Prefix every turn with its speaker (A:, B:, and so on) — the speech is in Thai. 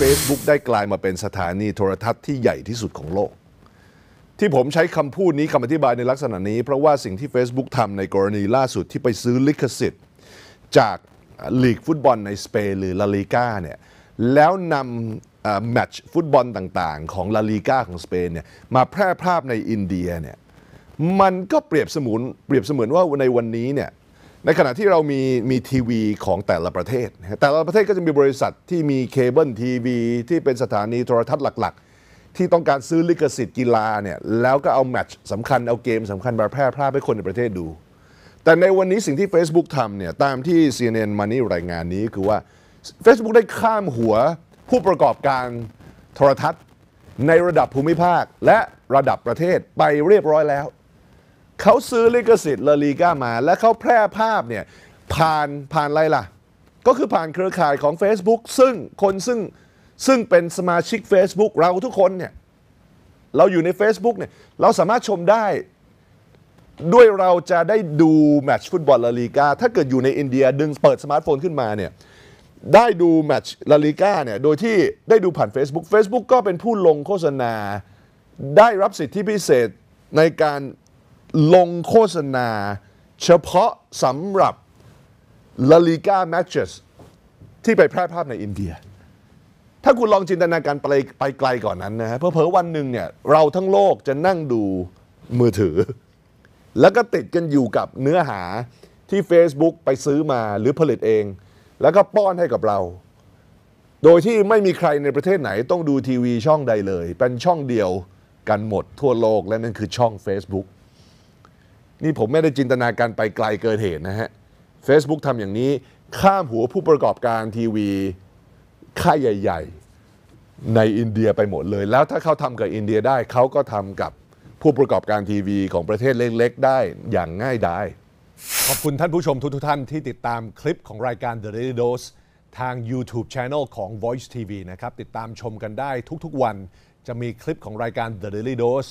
A: Facebook ได้กลายมาเป็นสถานีโทรทัศน์ที่ใหญ่ที่สุดของโลก ที่ผมใช้คำพูดนี้คำอธิบายในลักษณะนี้เพราะว่าสิ่งที่ Facebook ทำในกรณีล่าสุดที่ไปซื้อลิขสิทธิ์ จากลีกฟุตบอลในสเปนหรือ ลาลีกาเนี่ยแล้วนำแมตช์ฟุตบอลต่างๆ ของลาลีกาของสเปนเนี่ยมาแพร่ภาพในอินเดียเนี่ยมันก็เปรียบเสมือนเปรียบเสมือนว่าในวันนี้เนี่ยในขณะที่เรามีมีทีวีของแต่ละประเทศแต่ละประเทศก็จะมีบริษัทที่มีเคเบิลทีวีที่เป็นสถานีโทรทัศน์หลัก ๆ ที่ต้องการซื้อลิขสิทธิ์กีฬาเนี่ย แล้วก็เอาแมตช์สำคัญเอาเกมสำคัญมาแพร่พาพให้คนในประเทศดู แต่ในวันนี้สิ่งที่ Facebook ทำเนี่ย ตามที่ CNN มานี่รายงานนี้คือว่า Facebook ได้ข้ามหัวผู้ประกอบการโทรทัศน์ในระดับภูมิภาค และระดับประเทศไปเรียบร้อยแล้วเขาซื้อลิขสิทธิ์ลาลีก้ามา และเขาแพร่ภาพเนี่ยผ่าน ผ่านอะไรล่ะ ก็คือผ่านเครือข่ายของ Facebook ซึ่งคนซึ่งซึ่งเป็นสมาชิก Facebook เราทุกคนเนี่ย เราอยู่ใน Facebook เนี่ยเราสามารถชมได้ด้วยเราจะได้ดูแมตช์ฟุตบอลลาลีกาถ้าเกิดอยู่ในอินเดียดึงเปิดสมาร์ทโฟนขึ้นมาเนี่ย ได้ดูแมตช์ลาลีกาเนี่ยโดยที่ได้ดูผ่าน Facebook Facebook ก็เป็นผู้ลงโฆษณา ได้รับสิทธิพิเศษในการลงโฆษณาเฉพาะสำหรับลาลิก้าแมตช์ที่ไปแพร่ภาพในอินเดีย ถ้าคุณลองจินตนาการไปไปไกลก่อนนั้นนะฮะเพอเพอวันหนึ่งเนี่ยเราทั้งโลกจะนั่งดูมือถือ แล้วก็ติดกันอยู่กับเนื้อหาที่ Facebook ไปซื้อมาหรือผลิตเอง แล้วก็ป้อนให้กับเรา โดยที่ไม่มีใครในประเทศไหน ต้องดูทีวีช่องใดเลย เป็นช่องเดียวกันหมดทั่วโลกและนั่นคือช่อง Facebook นี่ผมไม่ได้จินตนาการไปไกลเกินเหตุนะฮะ Facebook ทำอย่างนี้ ข้ามหัวผู้ประกอบการทีวีค่ายใหญ่ ๆ ในอินเดียไปหมดเลย แล้วถ้าเขาทำกับอินเดียได้ เขาก็ทำกับผู้ประกอบการทีวี ของประเทศเล็ก ๆ ได้อย่างง่ายดายขอบคุณท่านผู้ชมทุก ๆท่านที่ติดตามคลิปของรายการ The Daily Dose ทาง YouTube Channel ของ Voice TV นะครับ ติดตามชมกันได้ ทุกๆวันจะมีคลิปของรายการ The Daily Dose